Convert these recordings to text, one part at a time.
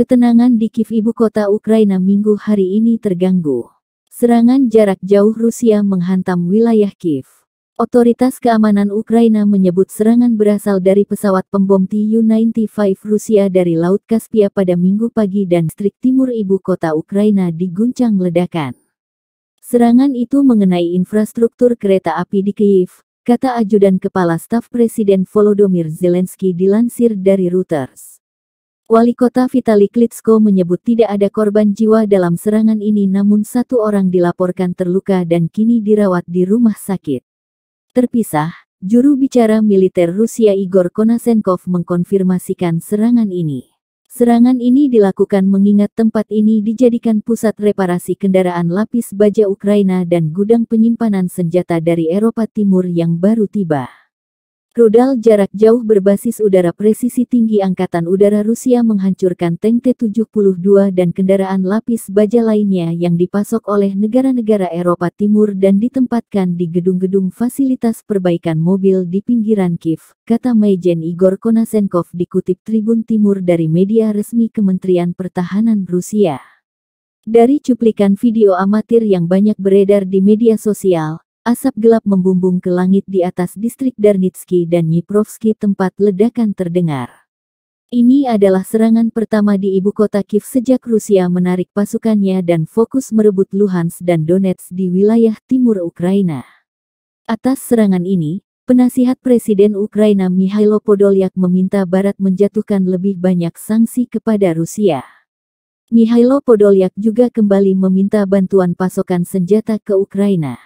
ketenangan di Kiev ibu kota Ukraina minggu hari ini terganggu. Serangan jarak jauh Rusia menghantam wilayah Kiev. Otoritas keamanan Ukraina menyebut serangan berasal dari pesawat pembom Tu-95 Rusia dari Laut Kaspia pada minggu pagi dan strik timur ibu kota Ukraina diguncang ledakan. Serangan itu mengenai infrastruktur kereta api di Kiev, kata ajudan kepala staf Presiden Volodymyr Zelensky dilansir dari Reuters. Wali kota Vitali Klitsko menyebut tidak ada korban jiwa dalam serangan ini namun satu orang dilaporkan terluka dan kini dirawat di rumah sakit. Terpisah, juru bicara militer Rusia Igor Konasenkov mengkonfirmasikan serangan ini. Serangan ini dilakukan mengingat tempat ini dijadikan pusat reparasi kendaraan lapis baja Ukraina dan gudang penyimpanan senjata dari Eropa Timur yang baru tiba. Rudal jarak jauh berbasis udara presisi tinggi Angkatan Udara Rusia menghancurkan tank T-72 dan kendaraan lapis baja lainnya yang dipasok oleh negara-negara Eropa Timur dan ditempatkan di gedung-gedung fasilitas perbaikan mobil di pinggiran Kiev, kata Majen Igor Konasenkov dikutip Tribun Timur dari media resmi Kementerian Pertahanan Rusia. Dari cuplikan video amatir yang banyak beredar di media sosial, Asap gelap membumbung ke langit di atas distrik Darnitsky dan Nyiprovsky tempat ledakan terdengar. Ini adalah serangan pertama di ibu kota Kiev sejak Rusia menarik pasukannya dan fokus merebut Luhansk dan Donetsk di wilayah timur Ukraina. Atas serangan ini, penasihat Presiden Ukraina Mihailo Podolyak meminta Barat menjatuhkan lebih banyak sanksi kepada Rusia. Mihailo Podolyak juga kembali meminta bantuan pasokan senjata ke Ukraina.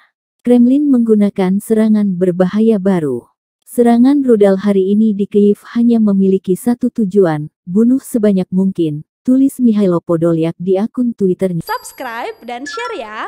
Kremlin menggunakan serangan berbahaya baru. Serangan rudal hari ini di Kiev hanya memiliki satu tujuan, bunuh sebanyak mungkin, tulis Mihailo Podolyak di akun Twitternya. Subscribe dan share ya!